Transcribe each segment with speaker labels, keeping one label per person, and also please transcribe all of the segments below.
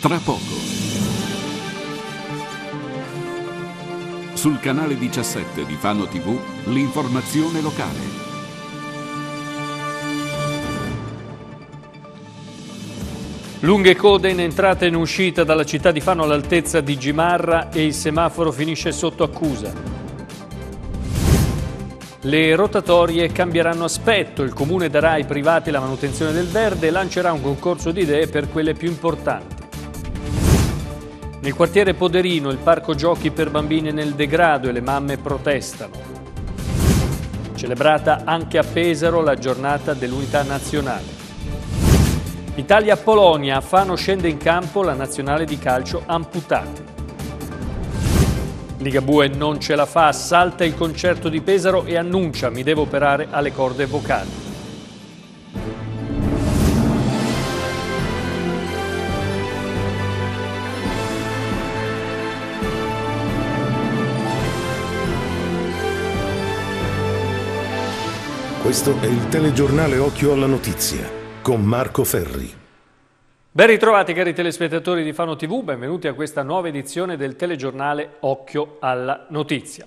Speaker 1: Tra poco. Sul canale 17 di Fano TV, l'informazione locale. Lunghe code
Speaker 2: in entrata e in uscita dalla città di Fano all'altezza di Gimarra e il semaforo finisce sotto accusa. Le rotatorie cambieranno aspetto, il comune darà ai privati la manutenzione del verde e lancerà un concorso di idee per quelle più importanti. Nel quartiere Poderino il parco giochi per bambine nel degrado e le mamme protestano. Celebrata anche a Pesaro la giornata dell'unità nazionale. Italia-Polonia, a Fano scende in campo la nazionale di calcio amputata. Ligabue non ce la fa, salta il concerto di Pesaro e annuncia mi devo operare alle corde vocali.
Speaker 1: Questo è il telegiornale Occhio alla Notizia con Marco Ferri.
Speaker 2: Ben ritrovati cari telespettatori di Fano TV, benvenuti a questa nuova edizione del telegiornale Occhio alla Notizia.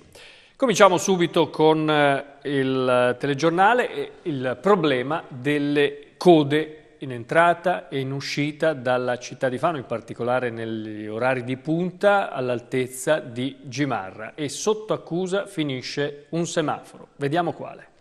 Speaker 2: Cominciamo subito con eh, il telegiornale e il problema delle code in entrata e in uscita dalla città di Fano, in particolare negli orari di punta all'altezza di Gimarra e sotto accusa finisce un semaforo. Vediamo quale.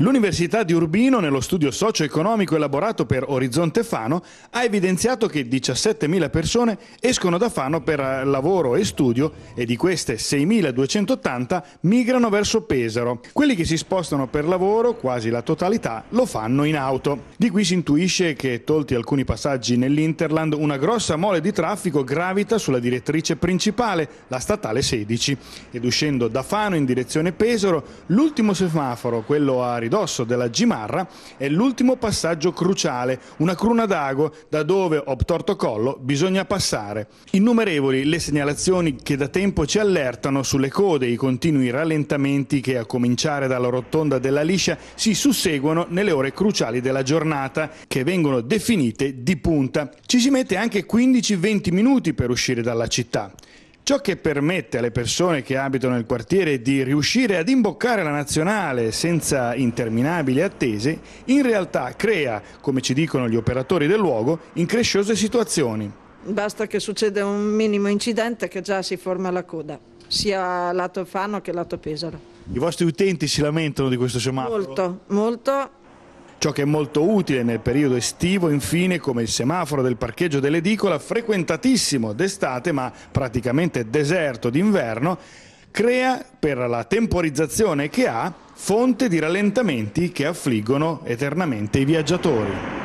Speaker 3: L'Università di Urbino, nello studio socio-economico elaborato per Orizzonte Fano, ha evidenziato che 17.000 persone escono da Fano per eh, lavoro e studio e di queste 6.280 migrano verso Pesaro. Quelli che si spostano per lavoro, quasi la totalità, lo fanno in auto. Di qui si intuisce che, tolti alcuni passaggi nell'Interland, una grossa mole di traffico gravita sulla direttrice principale, la statale 16. Ed uscendo da Fano in direzione Pesaro, l'ultimo semaforo, quello a ridosso della Gimarra è l'ultimo passaggio cruciale, una cruna d'ago da dove, obtorto collo, bisogna passare. Innumerevoli le segnalazioni che da tempo ci allertano sulle code e i continui rallentamenti che, a cominciare dalla rotonda della Liscia, si susseguono nelle ore cruciali della giornata, che vengono definite di punta. Ci si mette anche 15-20 minuti per uscire dalla città. Ciò che permette alle persone che abitano nel quartiere di riuscire ad imboccare la nazionale senza interminabili attese, in realtà crea, come ci dicono gli operatori del luogo, incresciose situazioni. Basta che succeda un minimo incidente che già si forma la coda, sia lato Fano che lato Pesaro. I vostri utenti si lamentano di questo semaforo? Molto, molto Ciò che è molto utile nel periodo estivo, infine, come il semaforo del parcheggio dell'edicola, frequentatissimo d'estate ma praticamente deserto d'inverno, crea per la temporizzazione che ha fonte di rallentamenti che affliggono eternamente i viaggiatori.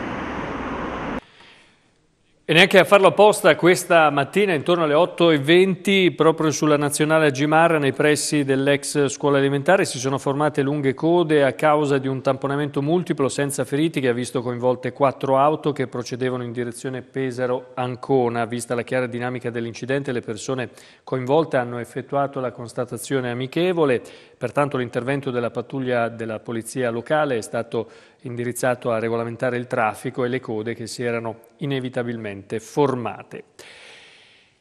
Speaker 2: E neanche a farlo apposta questa mattina intorno alle 8.20 proprio sulla nazionale a Gimarra nei pressi dell'ex scuola elementare si sono formate lunghe code a causa di un tamponamento multiplo senza feriti che ha visto coinvolte quattro auto che procedevano in direzione Pesaro-Ancona. Vista la chiara dinamica dell'incidente le persone coinvolte hanno effettuato la constatazione amichevole Pertanto l'intervento della pattuglia della polizia locale è stato indirizzato a regolamentare il traffico e le code che si erano inevitabilmente formate.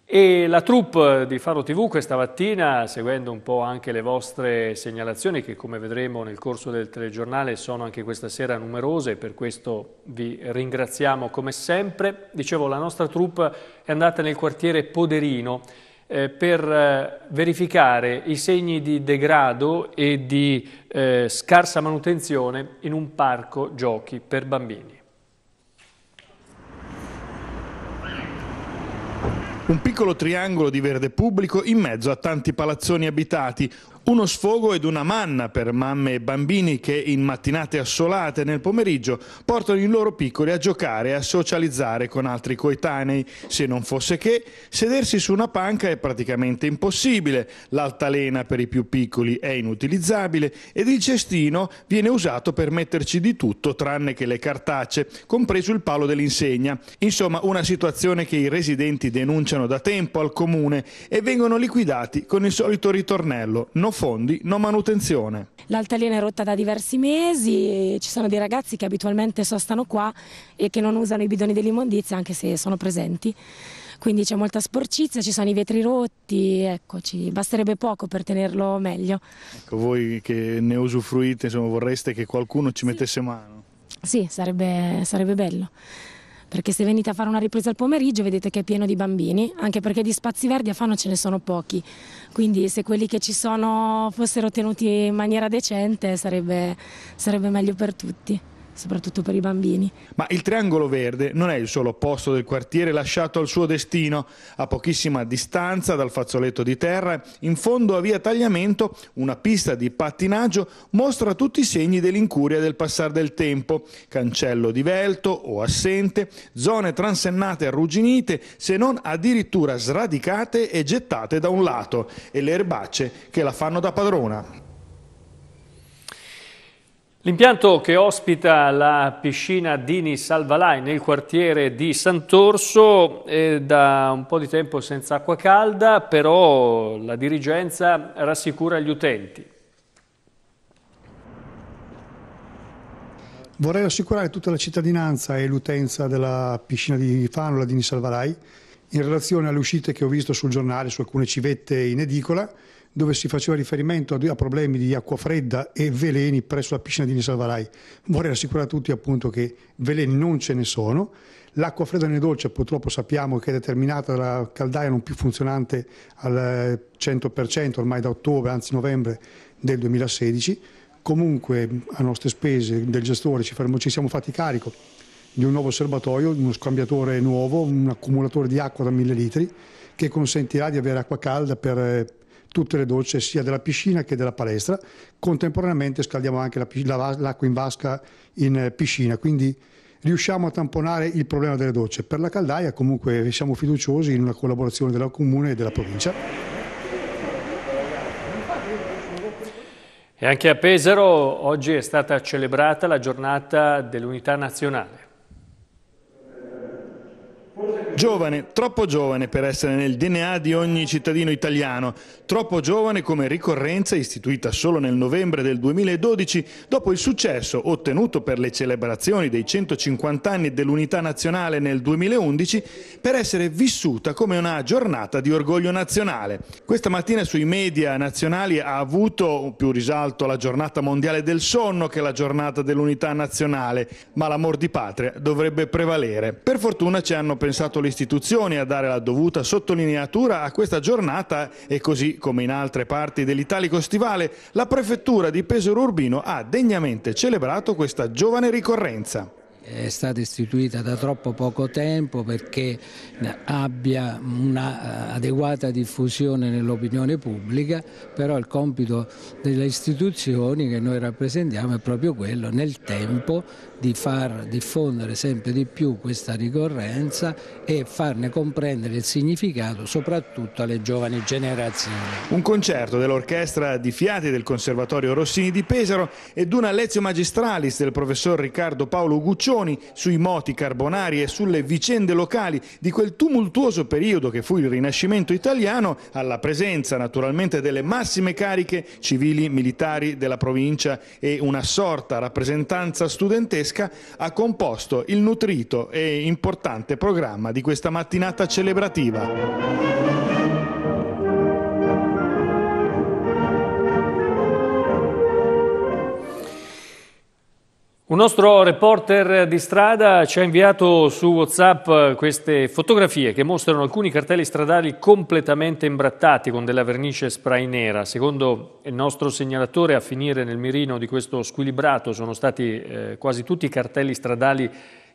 Speaker 2: E la troupe di Faro TV questa mattina, seguendo un po' anche le vostre segnalazioni, che come vedremo nel corso del telegiornale sono anche questa sera numerose, per questo vi ringraziamo come sempre. Dicevo, la nostra troupe è andata nel quartiere Poderino, eh, per eh, verificare i segni di degrado e di eh, scarsa manutenzione in un parco giochi per bambini.
Speaker 3: Un piccolo triangolo di verde pubblico in mezzo a tanti palazzoni abitati, uno sfogo ed una manna per mamme e bambini che in mattinate assolate nel pomeriggio portano i loro piccoli a giocare e a socializzare con altri coetanei. Se non fosse che sedersi su una panca è praticamente impossibile, l'altalena per i più piccoli è inutilizzabile ed il cestino viene usato per metterci di tutto tranne che le cartacce, compreso il palo dell'insegna. Insomma, una situazione che i residenti denunciano da tempo al comune e vengono liquidati con il solito ritornello. Non no fondi, non manutenzione.
Speaker 1: L'altalena è rotta da diversi mesi, ci sono dei ragazzi che abitualmente sostano qua e che non usano i bidoni dell'immondizia anche se sono presenti quindi c'è molta sporcizia, ci sono i vetri rotti, ecco, basterebbe poco per tenerlo meglio.
Speaker 3: Ecco, voi che ne usufruite, insomma, vorreste che qualcuno ci sì. mettesse mano?
Speaker 1: Sì, sarebbe, sarebbe bello perché se venite a fare una ripresa al pomeriggio vedete che è pieno di bambini, anche perché di spazi verdi a Fano ce ne sono pochi, quindi se quelli che ci sono fossero tenuti in maniera decente sarebbe, sarebbe meglio per tutti soprattutto per i bambini. Ma
Speaker 3: il Triangolo Verde non è il solo posto del quartiere lasciato al suo destino. A pochissima distanza dal fazzoletto di terra, in fondo a via Tagliamento, una pista di pattinaggio mostra tutti i segni dell'incuria del passare del tempo. Cancello divelto o assente, zone transennate arrugginite, se non addirittura sradicate e gettate da un lato, e le erbacce che la fanno da padrona.
Speaker 2: L'impianto che ospita la piscina Dini Salvalai nel quartiere di Sant'Orso è da un po' di tempo senza acqua calda, però la dirigenza rassicura gli utenti.
Speaker 4: Vorrei rassicurare tutta la cittadinanza e l'utenza della piscina di Fanola Dini Salvalai in relazione alle uscite che ho visto sul giornale su alcune civette in edicola dove si faceva riferimento a problemi di acqua fredda e veleni presso la piscina di Nisalvarai. Vorrei rassicurare tutti appunto che veleni non ce ne sono. L'acqua fredda nel dolce purtroppo sappiamo che è determinata dalla caldaia non più funzionante al 100% ormai da ottobre, anzi novembre del 2016. Comunque a nostre spese del gestore ci, fermo, ci siamo fatti carico di un nuovo serbatoio, uno scambiatore nuovo, un accumulatore di acqua da 1000 litri che consentirà di avere acqua calda per eh, tutte le docce sia della piscina che della palestra. Contemporaneamente scaldiamo anche l'acqua la, in vasca in eh, piscina, quindi riusciamo a tamponare il problema delle docce. Per la caldaia comunque eh, siamo fiduciosi in una collaborazione della comune e della provincia. E
Speaker 2: anche a Pesaro oggi è stata celebrata la giornata dell'unità nazionale.
Speaker 3: Giovane, troppo giovane per essere nel DNA di ogni cittadino italiano, troppo giovane come ricorrenza istituita solo nel novembre del 2012 dopo il successo ottenuto per le celebrazioni dei 150 anni dell'unità nazionale nel 2011 per essere vissuta come una giornata di orgoglio nazionale. Questa mattina sui media nazionali ha avuto più risalto la giornata mondiale del sonno che la giornata dell'unità nazionale, ma l'amor di patria dovrebbe prevalere. Per fortuna ci hanno pensato gli istituzioni a dare la dovuta sottolineatura a questa giornata e così come in altre parti dell'Italico stivale, la prefettura di Pesaro Urbino ha degnamente celebrato questa giovane ricorrenza
Speaker 1: è stata istituita da troppo poco tempo perché abbia un'adeguata eh, diffusione nell'opinione pubblica, però il compito delle istituzioni che noi rappresentiamo è proprio quello nel tempo di far diffondere sempre di più questa ricorrenza e farne comprendere il significato soprattutto alle giovani generazioni.
Speaker 3: Un concerto dell'orchestra di fiati del Conservatorio Rossini di Pesaro ed una lezione magistralis del professor Riccardo Paolo Guccioli Ciccioni, sui moti carbonari e sulle vicende locali di quel tumultuoso periodo che fu il Rinascimento italiano, alla presenza naturalmente delle massime cariche civili, militari della provincia e una sorta rappresentanza studentesca, ha composto il nutrito e importante programma di questa mattinata celebrativa.
Speaker 2: Un nostro reporter di strada ci ha inviato su Whatsapp queste fotografie che mostrano alcuni cartelli stradali completamente imbrattati con della vernice spray nera. Secondo il nostro segnalatore a finire nel mirino di questo squilibrato sono stati eh, quasi tutti i cartelli stradali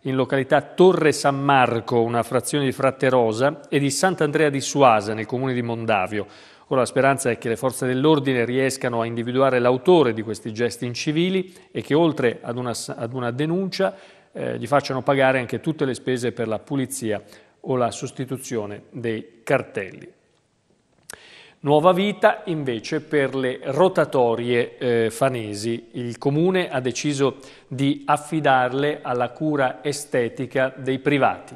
Speaker 2: in località Torre San Marco, una frazione di Fratte Rosa, e di Sant'Andrea di Suasa nel comune di Mondavio. Ora la speranza è che le forze dell'ordine riescano a individuare l'autore di questi gesti incivili e che oltre ad una, ad una denuncia eh, gli facciano pagare anche tutte le spese per la pulizia o la sostituzione dei cartelli. Nuova vita invece per le rotatorie eh, fanesi. Il comune ha deciso di affidarle alla cura estetica dei privati.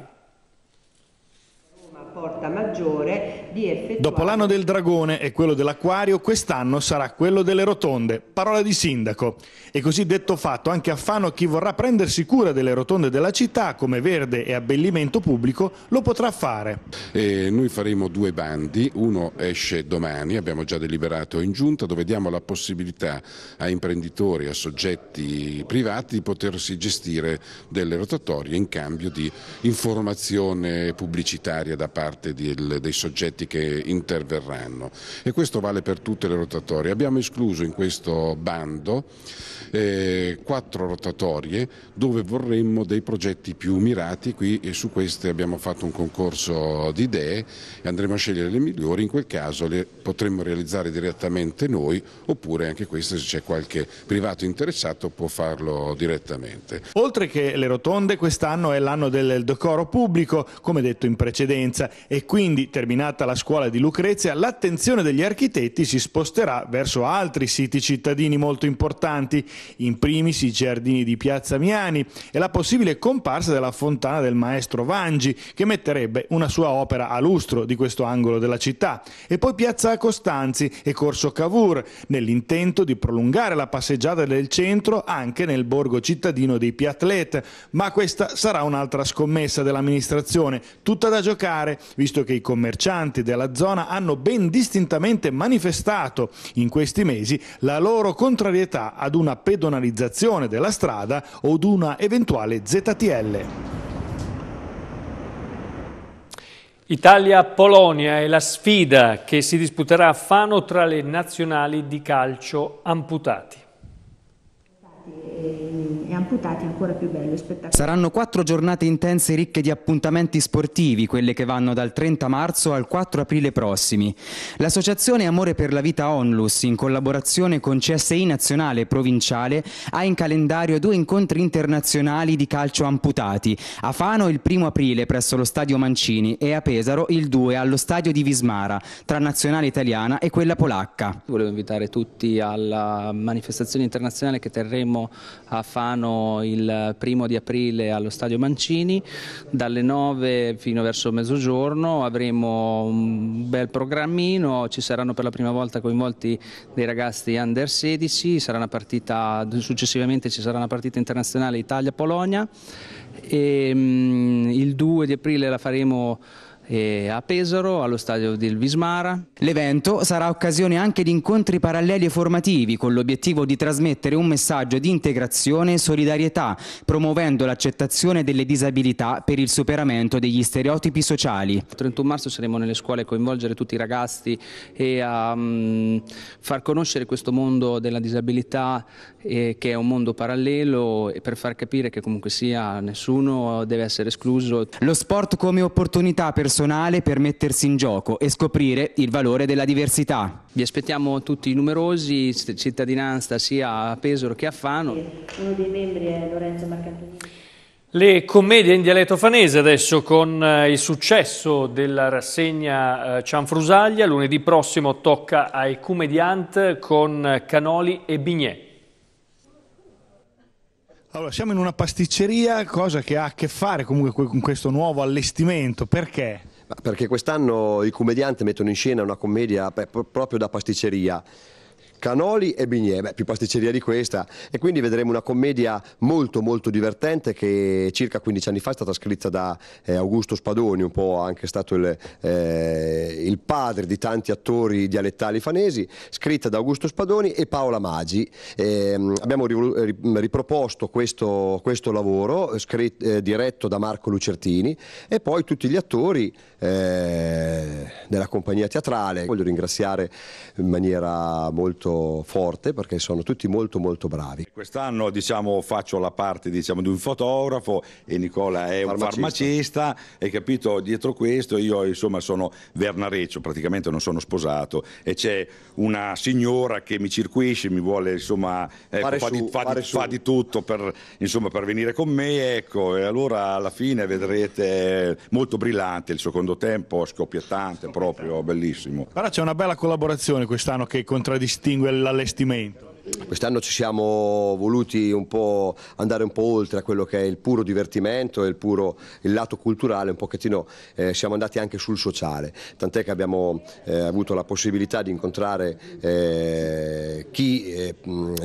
Speaker 2: Roma porta maggiore di
Speaker 3: effettuare... Dopo l'anno del dragone e quello dell'acquario, quest'anno sarà quello delle rotonde, parola di sindaco. E così detto fatto, anche a Fano chi vorrà prendersi cura delle rotonde della città come verde e abbellimento pubblico lo potrà fare.
Speaker 1: E noi faremo due bandi, uno esce domani, abbiamo già deliberato in giunta, dove diamo la possibilità a imprenditori, a soggetti privati di potersi gestire delle rotatorie in cambio di informazione pubblicitaria da parte di del, dei soggetti che interverranno e questo vale per tutte le rotatorie. Abbiamo escluso in questo bando eh, quattro rotatorie dove vorremmo dei progetti più mirati qui e eh, su queste abbiamo fatto un concorso di idee e andremo a scegliere le migliori, in quel caso le potremmo realizzare direttamente noi oppure anche queste se c'è qualche privato interessato può farlo direttamente.
Speaker 3: Oltre che le rotonde quest'anno è l'anno del decoro pubblico come detto in precedenza e quindi quindi, terminata la scuola di Lucrezia, l'attenzione degli architetti si sposterà verso altri siti cittadini molto importanti, in primis i giardini di Piazza Miani e la possibile comparsa della fontana del maestro Vangi, che metterebbe una sua opera a lustro di questo angolo della città, e poi Piazza Costanzi e Corso Cavour, nell'intento di prolungare la passeggiata del centro anche nel borgo cittadino dei Piatlet, ma questa sarà un'altra scommessa dell'amministrazione, tutta da giocare, visto che i i commercianti della zona hanno ben distintamente manifestato in questi mesi la loro contrarietà ad una pedonalizzazione della strada o ad una eventuale ZTL.
Speaker 2: Italia-Polonia è la sfida che si disputerà a Fano tra le nazionali di calcio amputati
Speaker 1: e, amputati ancora più bello spettacolo.
Speaker 5: Saranno quattro giornate intense ricche di appuntamenti sportivi, quelle che vanno dal 30 marzo al 4 aprile prossimi. L'associazione Amore per la Vita Onlus, in collaborazione con CSI nazionale e provinciale, ha in calendario due incontri internazionali di calcio amputati, a Fano il 1 aprile presso lo stadio Mancini e a Pesaro il 2 allo stadio di Vismara, tra nazionale italiana e quella polacca. Volevo invitare tutti alla manifestazione
Speaker 2: internazionale che terremo saremo a Fano il primo di aprile allo Stadio Mancini, dalle 9 fino verso mezzogiorno avremo un bel programmino, ci saranno per la prima volta coinvolti dei ragazzi under 16, partita, successivamente ci sarà una partita internazionale Italia-Polonia e mm, il 2 di aprile la faremo a Pesaro, allo stadio del Vismara.
Speaker 5: L'evento sarà occasione anche di incontri paralleli e formativi con l'obiettivo di trasmettere un messaggio di integrazione e solidarietà, promuovendo l'accettazione delle disabilità per il superamento degli stereotipi sociali. Il 31 marzo saremo nelle scuole a coinvolgere
Speaker 2: tutti i ragazzi e a mm, far conoscere questo mondo della disabilità eh, che è un mondo parallelo e per far capire che comunque sia nessuno deve essere escluso.
Speaker 5: Lo sport come opportunità personale personale per mettersi in gioco e scoprire
Speaker 2: il valore della diversità. Vi aspettiamo tutti numerosi, cittadinanza sia a Pesaro che a Fano.
Speaker 5: Uno dei membri è Lorenzo Marcantonini.
Speaker 2: Le commedie in dialetto fanese adesso con eh, il successo della rassegna eh, Cianfrusaglia, lunedì prossimo tocca ai Comediant con Canoli e Bignè.
Speaker 3: Allora, siamo in una pasticceria, cosa che ha a che fare comunque con questo nuovo allestimento, perché?
Speaker 5: Perché quest'anno i commedianti mettono in scena una commedia proprio da pasticceria. Canoli e Bignè, beh, più pasticceria di questa e quindi vedremo una commedia molto molto divertente che circa 15 anni fa è stata scritta da eh, Augusto Spadoni, un po' anche stato il, eh, il, padre di tanti attori dialettali fanesi, scritta da Augusto Spadoni e Paola Magi. Eh, abbiamo riproposto questo, questo lavoro scritto, eh, diretto da Marco Lucertini e poi tutti gli attori eh, della compagnia teatrale. Voglio ringraziare in maniera molto molto forte perché sono tutti molto molto bravi.
Speaker 3: Quest'anno diciamo, faccio la parte diciamo, di un fotografo e Nicola è farmacista. un farmacista, hai capito? Dietro questo io insomma sono vernareccio, praticamente non sono sposato e c'è una signora che mi circuisce, mi vuole insomma ecco, fa, su, di, fa, di, fa, di, tutto per, insomma, per venire con me ecco, e allora alla fine vedrete molto brillante il secondo tempo, scoppiettante, scoppiettante. proprio bellissimo. Però c'è una bella collaborazione quest'anno che contraddistingue all'allestimento. Quest'anno
Speaker 5: ci siamo voluti un po' andare un po' oltre a quello che è il puro divertimento e il, puro, il lato culturale, un pochettino eh, siamo andati anche sul sociale, tant'è che abbiamo eh, avuto la possibilità di incontrare eh, chi eh,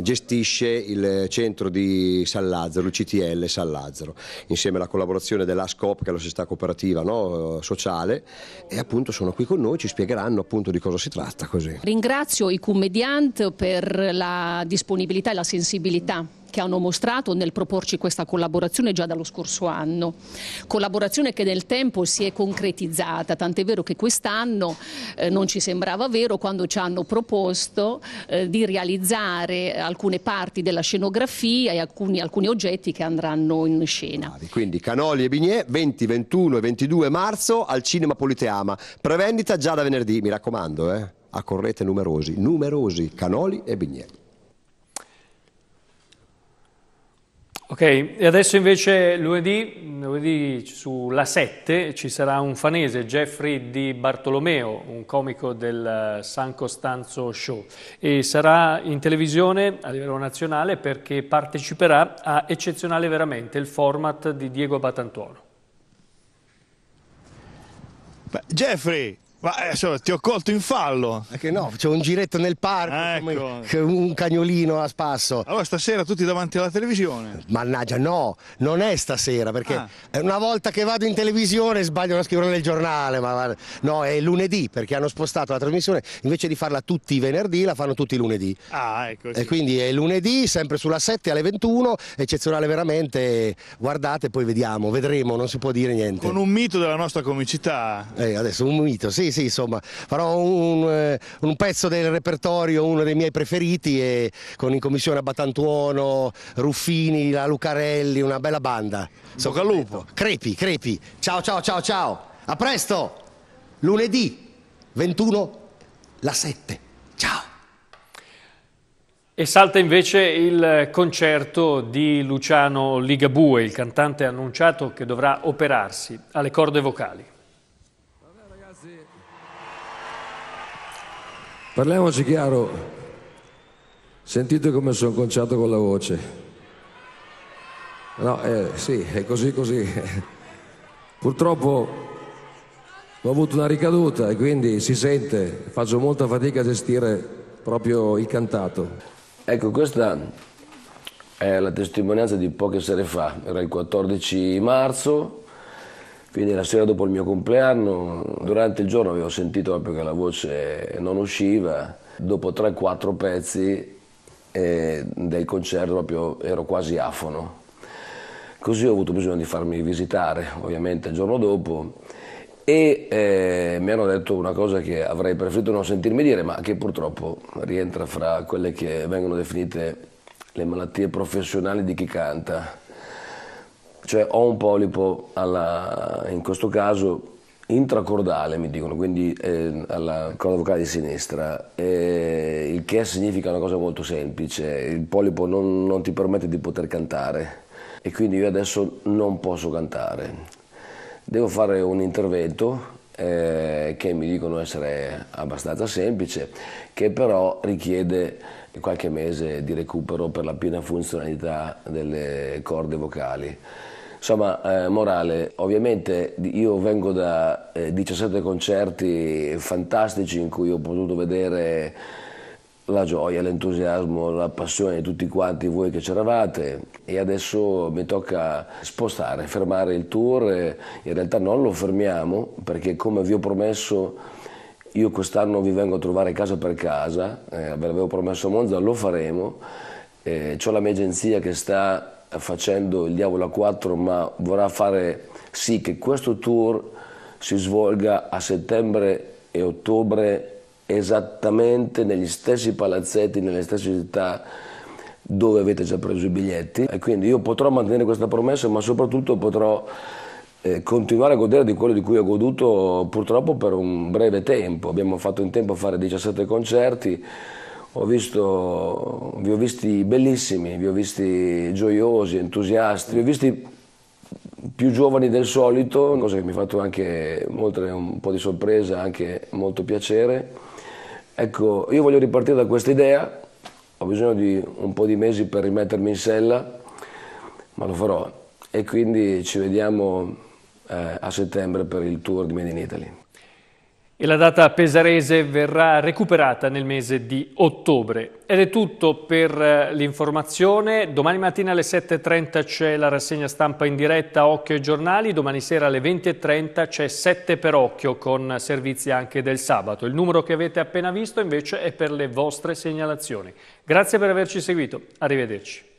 Speaker 5: gestisce il centro di San Lazzaro, il CTL San Lazzaro, insieme alla collaborazione dell'ASCOP che è la società cooperativa no, sociale e appunto sono qui con noi, ci spiegheranno appunto di cosa si tratta così. Ringrazio i commedianti per la disponibilità e la sensibilità che hanno mostrato nel proporci questa collaborazione già dallo scorso anno. Collaborazione che nel tempo si è concretizzata, tant'è vero che quest'anno eh, non ci sembrava vero quando ci hanno proposto eh, di realizzare alcune parti della scenografia e alcuni, alcuni oggetti che andranno in scena. Quindi Canoli e Bignè 20, 21 e 22 marzo al Cinema Politeama. Prevendita già da venerdì, mi raccomando, eh. Accorrete numerosi, numerosi Canoli e Bignè.
Speaker 2: Ok, e adesso invece lunedì, lunedì sulla 7 ci sarà un fanese, Jeffrey Di Bartolomeo, un comico del eh, San Costanzo Show e sarà in televisione a livello nazionale perché parteciperà a Eccezionale Veramente, il format di Diego Batantuono.
Speaker 3: Jeffrey, ma insomma, eh, ti ho colto in fallo. È Che no,
Speaker 5: c'è un giretto nel parco,
Speaker 3: ah, ecco. un cagnolino a
Speaker 5: spasso. Allora stasera tutti davanti alla televisione. Mannaggia, no, non è stasera, perché ah. una volta che vado in televisione sbaglio a scrivere nel giornale, ma no, è lunedì, perché hanno spostato la trasmissione, invece di farla tutti i venerdì, la fanno tutti i lunedì.
Speaker 3: Ah, ecco. E
Speaker 5: quindi è lunedì, sempre sulla 7 alle 21, eccezionale veramente, guardate, poi vediamo, vedremo, non si può dire niente. Con un mito della nostra comicità. Eh, adesso un mito, sì, sì, insomma, farò un, eh, un, pezzo del repertorio, uno dei miei preferiti, e con in commissione Battantuono, Ruffini, la Lucarelli, una bella banda. Bocca al lupo. Crepi, crepi. Ciao, ciao, ciao, ciao. A presto. Lunedì
Speaker 2: 21, la 7. Ciao. E salta invece il concerto di Luciano Ligabue, il cantante annunciato che dovrà operarsi alle corde vocali.
Speaker 1: Parliamoci chiaro, sentite come sono conciato con la voce. No, eh, sì, è così così. Purtroppo ho avuto una ricaduta e quindi si sente, faccio molta fatica a gestire proprio il cantato. Ecco, questa è la testimonianza di poche sere fa, era il 14 marzo, quindi la sera dopo il mio compleanno, durante il giorno avevo sentito proprio che la voce non usciva, dopo 3-4 pezzi eh, del concerto proprio ero quasi afono. Così ho avuto bisogno di farmi visitare, ovviamente il giorno dopo, e eh, mi hanno detto una cosa che avrei preferito non sentirmi dire, ma che purtroppo rientra fra quelle che vengono definite le malattie professionali di chi canta cioè ho un polipo alla, in questo caso intracordale mi dicono, quindi eh, alla corda vocale di sinistra, eh, il che significa una cosa molto semplice, il polipo non, non ti permette di poter cantare e quindi io adesso non posso cantare. Devo fare un intervento eh, che mi dicono essere abbastanza semplice, che però richiede qualche mese di recupero per la piena funzionalità delle corde vocali. Insomma, eh, Morale, ovviamente io vengo da eh, 17 concerti fantastici in cui ho potuto vedere la gioia, l'entusiasmo, la passione di tutti quanti voi che c'eravate e adesso mi tocca spostare, fermare il tour, in realtà non lo fermiamo perché come vi ho promesso io quest'anno vi vengo a trovare casa per casa, eh, ve l'avevo promesso a Monza, lo faremo, eh, ho la mia agenzia che sta facendo il Diavolo a 4, ma vorrà fare sì che questo tour si svolga a settembre e ottobre esattamente negli stessi palazzetti, nelle stesse città dove avete già preso i biglietti e quindi io potrò mantenere questa promessa ma soprattutto potrò eh, continuare a godere di quello di cui ho goduto purtroppo per un breve tempo. Abbiamo fatto in tempo a fare 17 concerti ho visto, vi ho visti bellissimi, vi ho visti gioiosi, entusiasti, vi ho visti più giovani del solito, cosa che mi ha fatto anche oltre un po' di sorpresa, anche molto piacere. Ecco, io voglio ripartire da questa idea, ho bisogno di un po' di mesi per rimettermi in sella, ma lo farò e quindi ci vediamo eh, a settembre per il tour di Made in Italy
Speaker 2: e la data pesarese verrà recuperata nel mese di ottobre. Ed è tutto per eh, l'informazione. Domani mattina alle 7.30 c'è la rassegna stampa in diretta Occhio e Giornali, domani sera alle 20.30 c'è 7 per Occhio con servizi anche del sabato. Il numero che avete appena visto invece è per le vostre segnalazioni. Grazie per averci seguito, arrivederci.